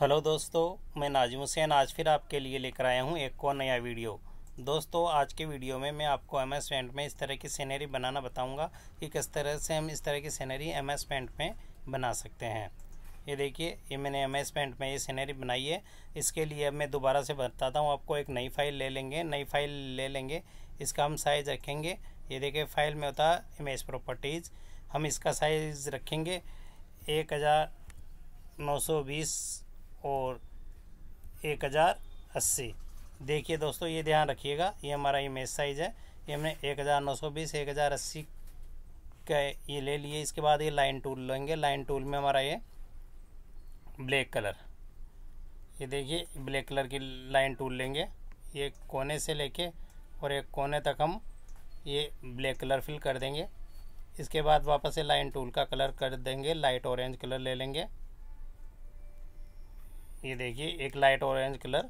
hello दोस्तों मैं नाजिम हुसैन आज फिर आपके लिए लेकर आया हूँ एक और नया वीडियो दोस्तों आज के वीडियो में मैं आपको एम एस पेंट में इस तरह की सीनरी बनाना बताऊँगा कि किस तरह से हम इस तरह की सीनरी एम एस पेंट में बना सकते हैं ये देखिए ये मैंने एम एस पेंट में ये सीनरी बनाई है इसके लिए अब मैं दोबारा से बताता हूँ आपको एक नई फाइल ले लेंगे नई फाइल ले लेंगे इसका हम साइज़ रखेंगे ये देखिए फाइल में होता है इमेज प्रॉपर्टीज़ हम इसका साइज़ रखेंगे एक हज़ार नौ सौ बीस और एक हज़ार अस्सी देखिए दोस्तों ये ध्यान रखिएगा ये हमारा इमेज साइज़ है ये हमने एक हज़ार नौ सौ बीस एक हज़ार अस्सी का ये ले लिए इसके बाद ये लाइन टूल लेंगे लाइन टूल में हमारा ये ब्लैक कलर ये देखिए ब्लैक कलर की लाइन टूल लेंगे ये कोने से लेके और एक कोने तक हम ये ब्लैक कलर फिल कर देंगे इसके बाद वापस से लाइन टूल का कलर कर देंगे लाइट ऑरेंज कलर ले लेंगे ये देखिए एक लाइट ऑरेंज कलर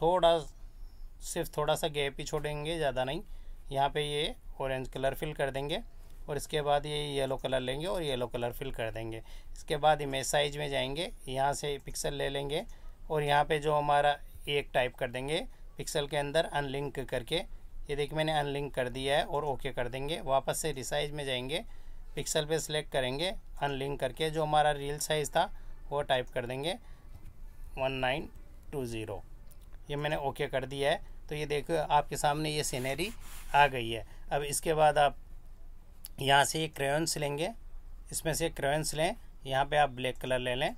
थोड़ा सिर्फ थोड़ा सा गैप ही छोड़ेंगे ज़्यादा नहीं यहाँ पे ये ऑरेंज कलर फिल कर देंगे और इसके बाद ये येलो कलर लेंगे और येलो कलर फिल कर देंगे इसके बाद इमेज साइज में जाएंगे यहाँ से पिक्सल ले लेंगे और यहाँ पे जो हमारा एक टाइप कर देंगे पिक्सल के अंदर अनलिंक करके ये देखिए मैंने अनलिंक कर दिया है और ओके कर देंगे वापस से रिसाइज में जाएंगे पिक्सल पे सिलेक्ट करेंगे अनलिंक करके जो हमारा रील साइज़ था वो टाइप कर देंगे वन नाइन टू ज़ीरो ये मैंने ओके कर दिया है तो ये देखो आपके सामने ये सीनरी आ गई है अब इसके बाद आप यहाँ से ये क्रेयन्स लेंगे इसमें से क्रेयन्स लें यहाँ पे आप ब्लैक कलर ले लें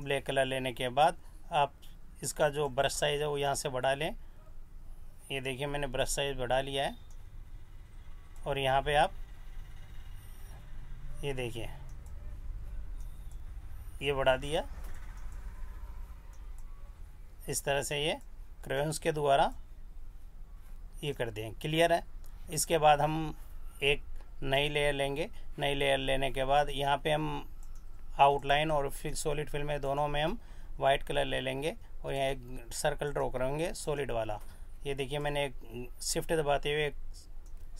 ब्लैक कलर लेने के बाद आप इसका जो ब्रश साइज़ है वो यहाँ से बढ़ा लें ये देखिए मैंने ब्रश साइज़ बढ़ा लिया है और यहाँ पे आप ये देखिए ये बढ़ा दिया इस तरह से ये क्रेन्स के द्वारा ये कर दें क्लियर है इसके बाद हम एक नई लेयर लेंगे नई लेयर लेने के बाद यहाँ पे हम आउटलाइन और सॉलिड फिल्म में दोनों में हम वाइट कलर ले लेंगे और यहाँ एक सर्कल ड्रॉ करेंगे सॉलिड वाला ये देखिए मैंने एक शिफ्ट दबाते हुए एक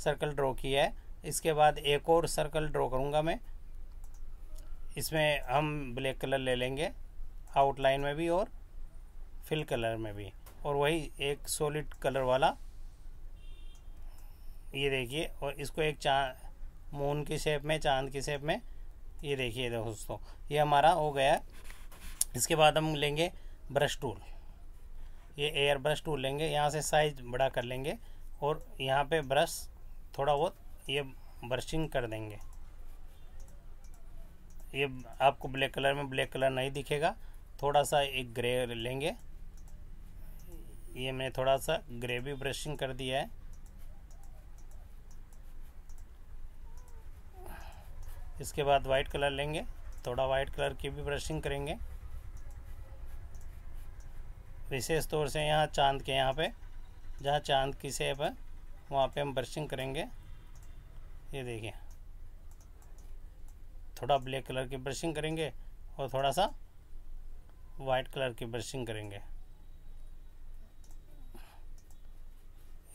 सर्कल ड्रॉ किया है इसके बाद एक और सर्कल ड्रॉ करूँगा मैं इसमें हम ब्लैक कलर ले लेंगे आउटलाइन में भी और फिल कलर में भी और वही एक सॉलिड कलर वाला ये देखिए और इसको एक चाँद मून की शेप में चांद की शेप में ये देखिए दोस्तों ये हमारा हो गया इसके बाद हम लेंगे ब्रश टूल ये एयर ब्रश टूल लेंगे यहाँ से साइज बड़ा कर लेंगे और यहाँ पे ब्रश थोड़ा बहुत ये ब्रशिंग कर देंगे ये आपको ब्लैक कलर में ब्लैक कलर नहीं दिखेगा थोड़ा सा एक ग्रे लेंगे ये मैंने थोड़ा सा ग्रेवी ब्रशिंग कर दिया है इसके बाद वाइट कलर लेंगे थोड़ा वाइट कलर की भी ब्रशिंग करेंगे विशेष तौर से यहाँ चांद के यहाँ पे जहाँ चांद की सेप है वहाँ पे हम ब्रशिंग करेंगे ये देखिए थोड़ा ब्लैक कलर की ब्रशिंग करेंगे और थोड़ा सा वाइट कलर की ब्रशिंग करेंगे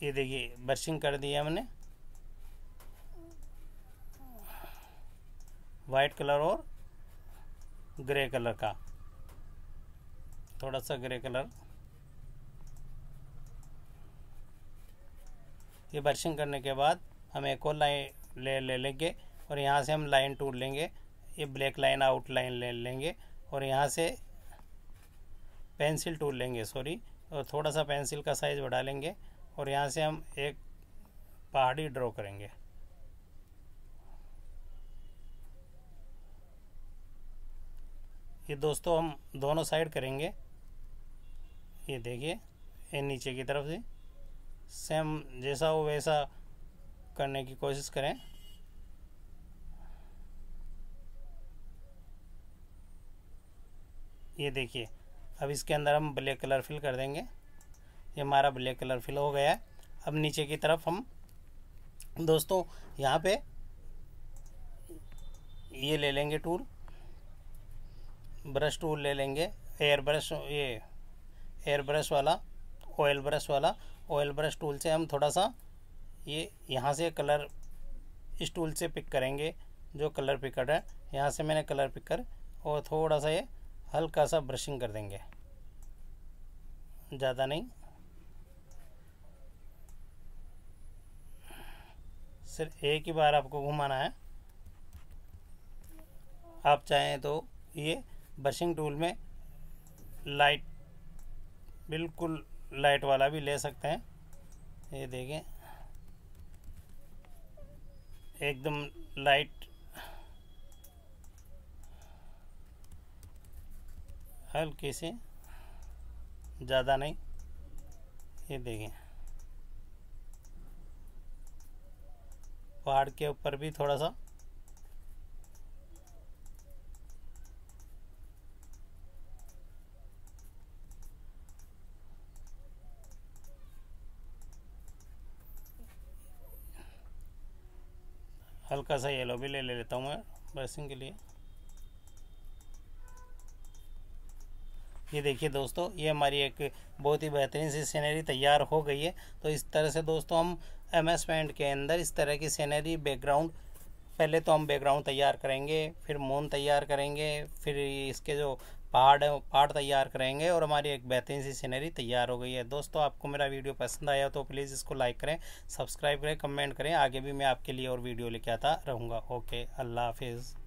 ये देखिए ब्रशिंग कर दिया हमने वाइट कलर और ग्रे कलर का थोड़ा सा ग्रे कलर ये ब्रशिंग करने के बाद हम एक और लाइन ले ले लेंगे और यहाँ से हम लाइन टूट लेंगे ये ब्लैक लाइन आउट लाइन ले लेंगे और यहाँ से पेंसिल टूट लेंगे सॉरी और थोड़ा सा पेंसिल का साइज़ बढ़ा लेंगे और यहाँ से हम एक पहाड़ी ड्रॉ करेंगे ये दोस्तों हम दोनों साइड करेंगे ये देखिए ये नीचे की तरफ से सेम जैसा हो वैसा करने की कोशिश करें ये देखिए अब इसके अंदर हम ब्लैक कलर फिल कर देंगे ये हमारा ब्लैक कलर फिल हो गया है अब नीचे की तरफ हम दोस्तों यहाँ पे ये ले लेंगे टूल ब्रश टूल ले लेंगे एयर ब्रश ये एयर ब्रश वाला ऑयल ब्रश वाला ऑयल ब्रश टूल से हम थोड़ा सा ये यहाँ से कलर इस टूल से पिक करेंगे जो कलर पिकर है यहाँ से मैंने कलर पिकर और थोड़ा सा ये हल्का सा ब्रशिंग कर देंगे ज़्यादा नहीं सिर्फ एक ही बार आपको घुमाना है आप चाहें तो ये ब्रशिंग टूल में लाइट बिल्कुल लाइट वाला भी ले सकते हैं ये देखें एकदम लाइट हल्के से ज़्यादा नहीं ये देखें पहाड़ के ऊपर भी थोड़ा सा हल्का सा येलो भी ले ले लेता हूँ मैं ब्रशिंग के लिए ये देखिए दोस्तों ये हमारी एक बहुत ही बेहतरीन सी सीनरी तैयार हो गई है तो इस तरह से दोस्तों हम एम एस पेंट के अंदर इस तरह की सीनरी बैकग्राउंड पहले तो हम बैकग्राउंड तैयार करेंगे फिर मून तैयार करेंगे फिर इसके जो पहाड़ है पहाड़ तैयार करेंगे और हमारी एक बेहतरीन सी सीनरी तैयार हो गई है दोस्तों आपको मेरा वीडियो पसंद आया तो प्लीज़ इसको लाइक करें सब्सक्राइब करें कमेंट करें आगे भी मैं आपके लिए और वीडियो लेके आता रहूँगा ओके अल्लाह हाफिज़